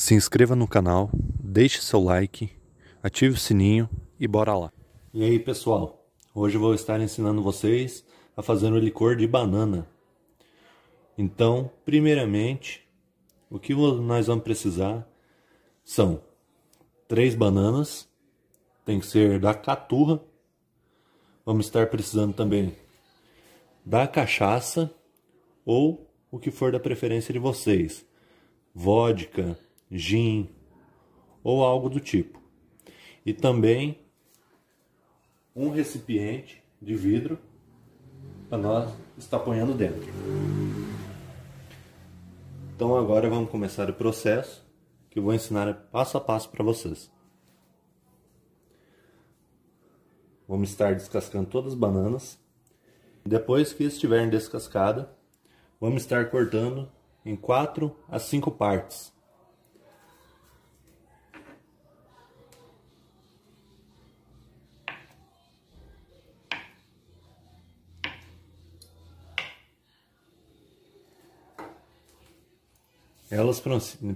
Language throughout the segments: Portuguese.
Se inscreva no canal, deixe seu like, ative o sininho e bora lá. E aí pessoal, hoje eu vou estar ensinando vocês a fazer o licor de banana. Então, primeiramente, o que nós vamos precisar são três bananas, tem que ser da caturra. Vamos estar precisando também da cachaça ou o que for da preferência de vocês. Vodka, gin ou algo do tipo. E também um recipiente de vidro para nós estar ponhando dentro. Então agora vamos começar o processo que eu vou ensinar passo a passo para vocês. Vamos estar descascando todas as bananas. Depois que estiverem descascadas, vamos estar cortando em 4 a 5 partes. Elas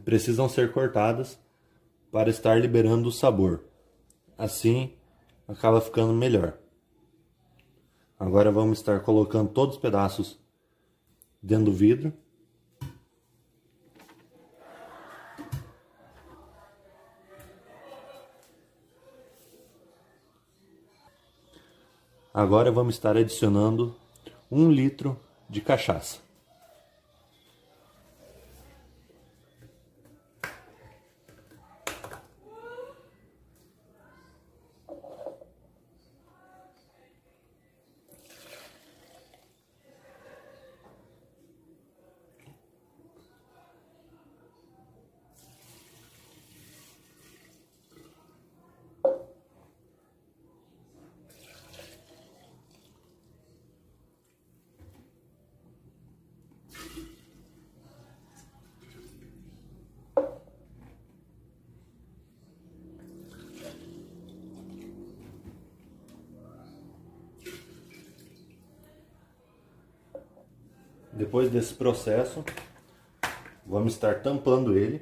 precisam ser cortadas para estar liberando o sabor. Assim, acaba ficando melhor. Agora vamos estar colocando todos os pedaços dentro do vidro. Agora vamos estar adicionando um litro de cachaça. Depois desse processo, vamos estar tampando ele.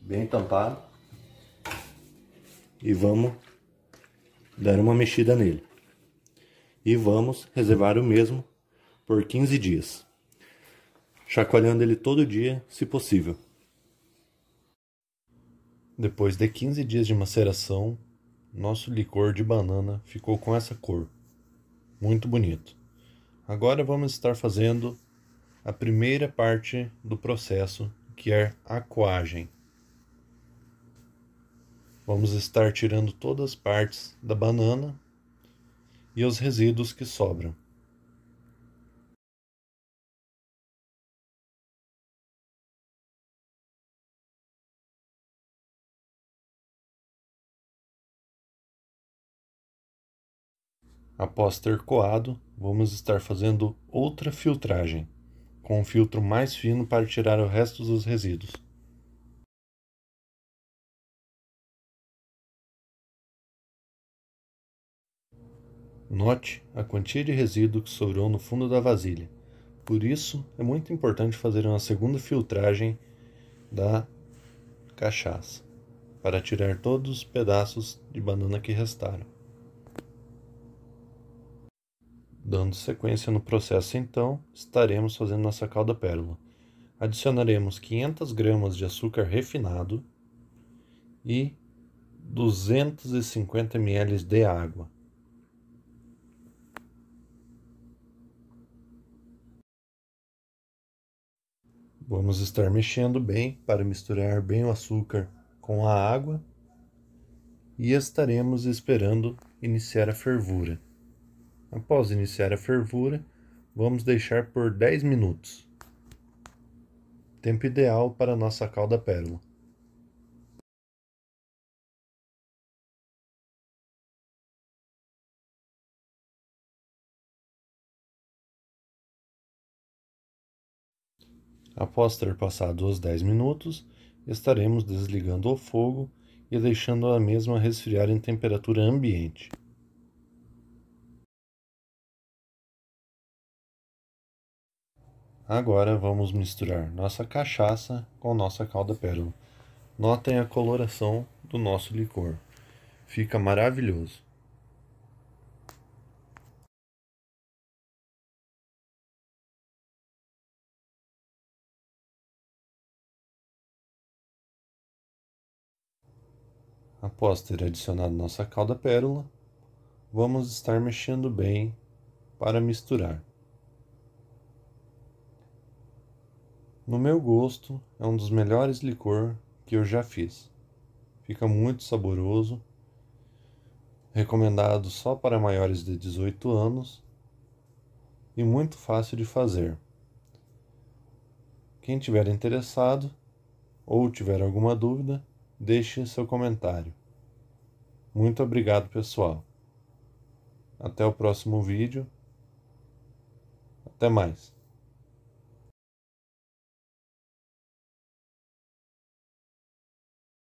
Bem tampado. E vamos dar uma mexida nele. E vamos reservar o mesmo por 15 dias. Chacoalhando ele todo dia, se possível. Depois de 15 dias de maceração, nosso licor de banana ficou com essa cor muito bonito. Agora vamos estar fazendo a primeira parte do processo, que é a coagem. Vamos estar tirando todas as partes da banana e os resíduos que sobram. Após ter coado, vamos estar fazendo outra filtragem, com um filtro mais fino para tirar o resto dos resíduos. Note a quantia de resíduo que sobrou no fundo da vasilha. Por isso, é muito importante fazer uma segunda filtragem da cachaça, para tirar todos os pedaços de banana que restaram. Dando sequência no processo, então, estaremos fazendo nossa calda pérola. Adicionaremos 500 gramas de açúcar refinado e 250 ml de água. Vamos estar mexendo bem para misturar bem o açúcar com a água e estaremos esperando iniciar a fervura. Após iniciar a fervura, vamos deixar por 10 minutos. Tempo ideal para nossa calda pérola. Após ter passado os 10 minutos, estaremos desligando o fogo e deixando a mesma resfriar em temperatura ambiente. Agora vamos misturar nossa cachaça com nossa calda pérola. Notem a coloração do nosso licor. Fica maravilhoso. Após ter adicionado nossa calda pérola, vamos estar mexendo bem para misturar. No meu gosto, é um dos melhores licor que eu já fiz. Fica muito saboroso. Recomendado só para maiores de 18 anos e muito fácil de fazer. Quem tiver interessado ou tiver alguma dúvida, deixe seu comentário. Muito obrigado, pessoal. Até o próximo vídeo. Até mais.